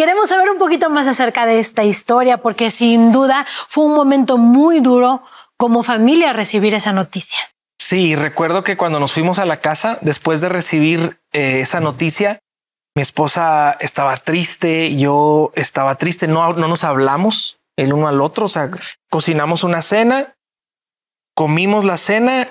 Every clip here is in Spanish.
Queremos saber un poquito más acerca de esta historia porque sin duda fue un momento muy duro como familia recibir esa noticia. Sí, recuerdo que cuando nos fuimos a la casa, después de recibir eh, esa noticia, mi esposa estaba triste, yo estaba triste, no, no nos hablamos el uno al otro, o sea, cocinamos una cena, comimos la cena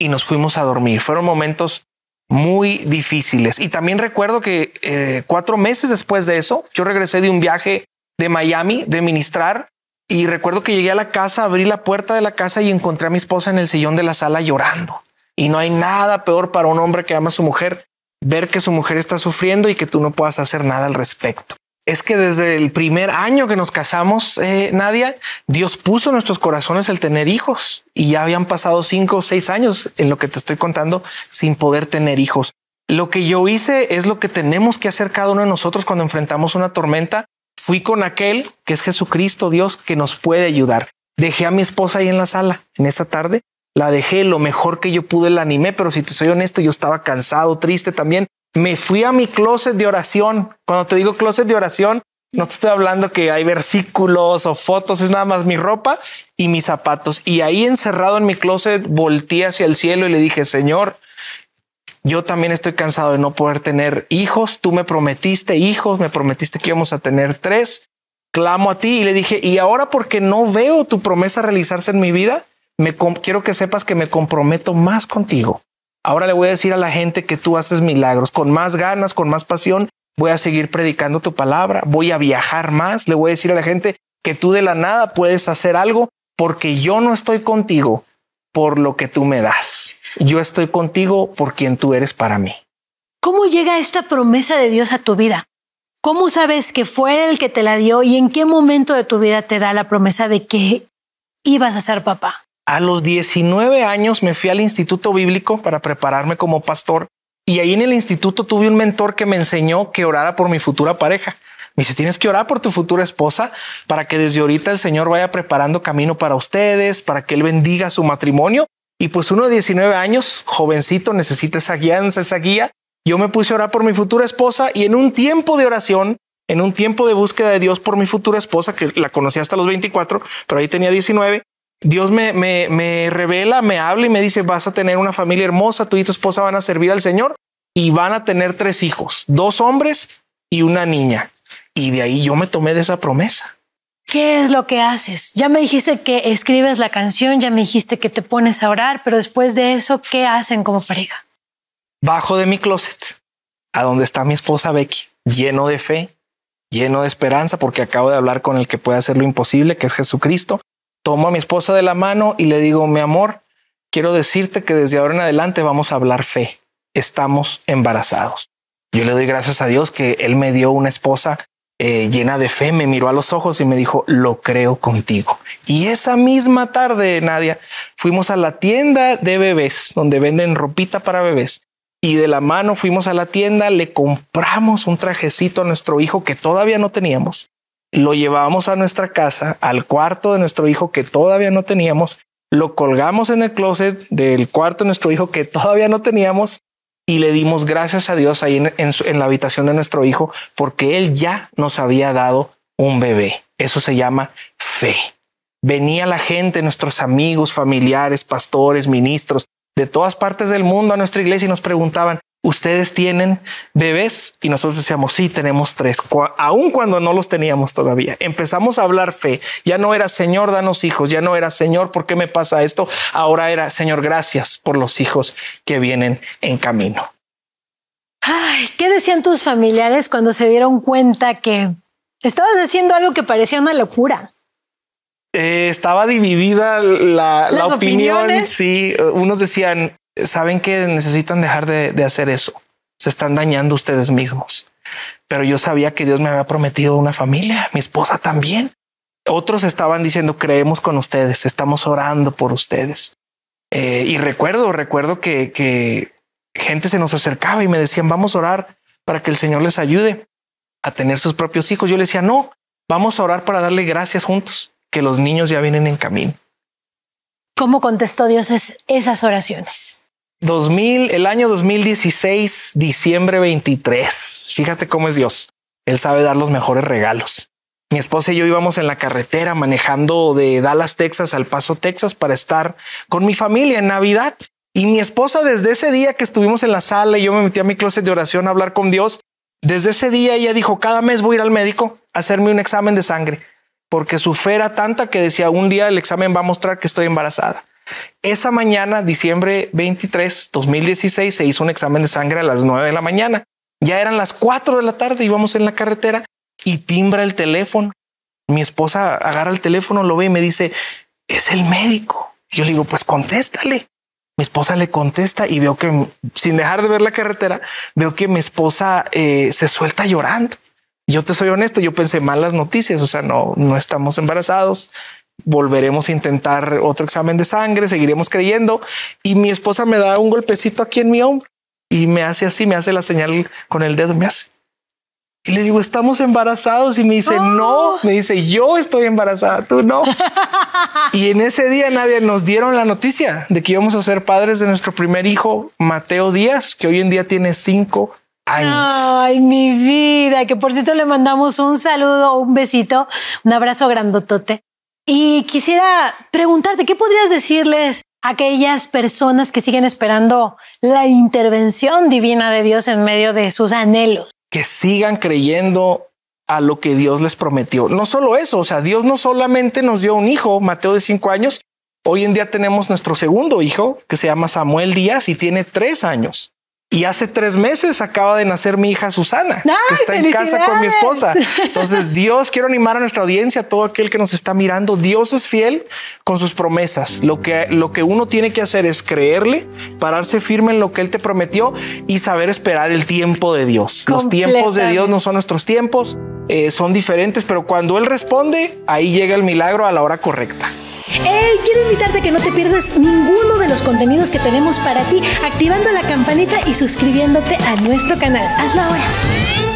y nos fuimos a dormir. Fueron momentos muy difíciles. Y también recuerdo que eh, cuatro meses después de eso, yo regresé de un viaje de Miami, de ministrar, y recuerdo que llegué a la casa, abrí la puerta de la casa y encontré a mi esposa en el sillón de la sala llorando. Y no hay nada peor para un hombre que ama a su mujer, ver que su mujer está sufriendo y que tú no puedas hacer nada al respecto es que desde el primer año que nos casamos, eh, Nadia, Dios puso en nuestros corazones el tener hijos y ya habían pasado cinco o seis años en lo que te estoy contando sin poder tener hijos. Lo que yo hice es lo que tenemos que hacer cada uno de nosotros cuando enfrentamos una tormenta. Fui con aquel que es Jesucristo, Dios, que nos puede ayudar. Dejé a mi esposa ahí en la sala en esa tarde. La dejé lo mejor que yo pude, la animé, pero si te soy honesto, yo estaba cansado, triste también. Me fui a mi closet de oración. Cuando te digo closet de oración, no te estoy hablando que hay versículos o fotos, es nada más mi ropa y mis zapatos. Y ahí encerrado en mi closet, volteé hacia el cielo y le dije, Señor, yo también estoy cansado de no poder tener hijos. Tú me prometiste hijos, me prometiste que íbamos a tener tres. Clamo a ti y le dije, y ahora porque no veo tu promesa realizarse en mi vida, me quiero que sepas que me comprometo más contigo. Ahora le voy a decir a la gente que tú haces milagros con más ganas, con más pasión. Voy a seguir predicando tu palabra, voy a viajar más. Le voy a decir a la gente que tú de la nada puedes hacer algo porque yo no estoy contigo por lo que tú me das. Yo estoy contigo por quien tú eres para mí. ¿Cómo llega esta promesa de Dios a tu vida? ¿Cómo sabes que fue el que te la dio y en qué momento de tu vida te da la promesa de que ibas a ser papá? A los 19 años me fui al instituto bíblico para prepararme como pastor y ahí en el instituto tuve un mentor que me enseñó que orara por mi futura pareja. Me dice, tienes que orar por tu futura esposa para que desde ahorita el Señor vaya preparando camino para ustedes, para que Él bendiga su matrimonio. Y pues uno de 19 años, jovencito, necesita esa guía, esa guía. Yo me puse a orar por mi futura esposa y en un tiempo de oración, en un tiempo de búsqueda de Dios por mi futura esposa, que la conocí hasta los 24, pero ahí tenía 19, Dios me, me, me revela, me habla y me dice, vas a tener una familia hermosa, tú y tu esposa van a servir al Señor y van a tener tres hijos, dos hombres y una niña. Y de ahí yo me tomé de esa promesa. ¿Qué es lo que haces? Ya me dijiste que escribes la canción, ya me dijiste que te pones a orar, pero después de eso, ¿qué hacen como pareja? Bajo de mi closet, a donde está mi esposa Becky, lleno de fe, lleno de esperanza, porque acabo de hablar con el que puede hacer lo imposible, que es Jesucristo, tomo a mi esposa de la mano y le digo, mi amor, quiero decirte que desde ahora en adelante vamos a hablar fe. Estamos embarazados. Yo le doy gracias a Dios que Él me dio una esposa eh, llena de fe, me miró a los ojos y me dijo, lo creo contigo. Y esa misma tarde, Nadia, fuimos a la tienda de bebés, donde venden ropita para bebés. Y de la mano fuimos a la tienda, le compramos un trajecito a nuestro hijo que todavía no teníamos lo llevábamos a nuestra casa, al cuarto de nuestro hijo que todavía no teníamos, lo colgamos en el closet del cuarto de nuestro hijo que todavía no teníamos y le dimos gracias a Dios ahí en la habitación de nuestro hijo porque él ya nos había dado un bebé. Eso se llama fe. Venía la gente, nuestros amigos, familiares, pastores, ministros de todas partes del mundo a nuestra iglesia y nos preguntaban, ustedes tienen bebés y nosotros decíamos, sí, tenemos tres, aun cuando no los teníamos todavía. Empezamos a hablar fe. Ya no era, Señor, danos hijos. Ya no era, Señor, ¿por qué me pasa esto? Ahora era, Señor, gracias por los hijos que vienen en camino. Ay, ¿qué decían tus familiares cuando se dieron cuenta que estabas haciendo algo que parecía una locura? Eh, estaba dividida la, opinión. Sí, unos decían, saben que necesitan dejar de, hacer eso. Se están dañando ustedes mismos. Pero yo sabía que Dios me había prometido una familia, mi esposa también. Otros estaban diciendo, creemos con ustedes, estamos orando por ustedes. Eh, y recuerdo, recuerdo que, que gente se nos acercaba y me decían, vamos a orar para que el Señor les ayude a tener sus propios hijos. Yo le decía, no, vamos a orar para darle gracias juntos, que los niños ya vienen en camino. ¿Cómo contestó Dios esas oraciones? 2000, el año 2016, diciembre 23. Fíjate cómo es Dios. Él sabe dar los mejores regalos. Mi esposa y yo íbamos en la carretera manejando de Dallas, Texas al Paso, Texas para estar con mi familia en Navidad. Y mi esposa desde ese día que estuvimos en la sala y yo me metí a mi closet de oración a hablar con Dios, desde ese día ella dijo, cada mes voy a ir al médico a hacerme un examen de sangre, porque su tanta que decía, un día el examen va a mostrar que estoy embarazada. Esa mañana, diciembre 23, 2016, se hizo un examen de sangre a las 9 de la mañana. Ya eran las 4 de la tarde, íbamos en la carretera y timbra el teléfono. Mi esposa agarra el teléfono, lo ve y me dice, es el médico. Yo le digo, pues contéstale. Mi esposa le contesta y veo que, sin dejar de ver la carretera, veo que mi esposa eh, se suelta llorando. Yo te soy honesto, yo pensé malas noticias, o sea, no, no estamos embarazados, volveremos a intentar otro examen de sangre, seguiremos creyendo. Y mi esposa me da un golpecito aquí en mi hombro y me hace así, me hace la señal con el dedo, me hace. Y le digo, estamos embarazados. Y me dice, no, me dice, yo estoy embarazada, tú no. y en ese día nadie nos dieron la noticia de que íbamos a ser padres de nuestro primer hijo, Mateo Díaz, que hoy en día tiene cinco años. Ay, mi vida, que por cierto le mandamos un saludo, un besito, un abrazo grandotote. Y quisiera preguntarte, ¿qué podrías decirles a aquellas personas que siguen esperando la intervención divina de Dios en medio de sus anhelos? Que sigan creyendo a lo que Dios les prometió. No solo eso, o sea, Dios no solamente nos dio un hijo, Mateo de cinco años, hoy en día tenemos nuestro segundo hijo, que se llama Samuel Díaz y tiene tres años. Y hace tres meses acaba de nacer mi hija Susana, que está en casa con mi esposa. Entonces, Dios, quiero animar a nuestra audiencia, a todo aquel que nos está mirando. Dios es fiel con sus promesas. Lo que, lo que uno tiene que hacer es creerle, pararse firme en lo que Él te prometió y saber esperar el tiempo de Dios. Los tiempos de Dios no son nuestros tiempos, eh, son diferentes, pero cuando Él responde, ahí llega el milagro a la hora correcta. Quiero invitarte a que no te pierdas ninguno de los contenidos que tenemos para ti activando la campanita y suscribiéndote a nuestro canal. Hazlo ahora.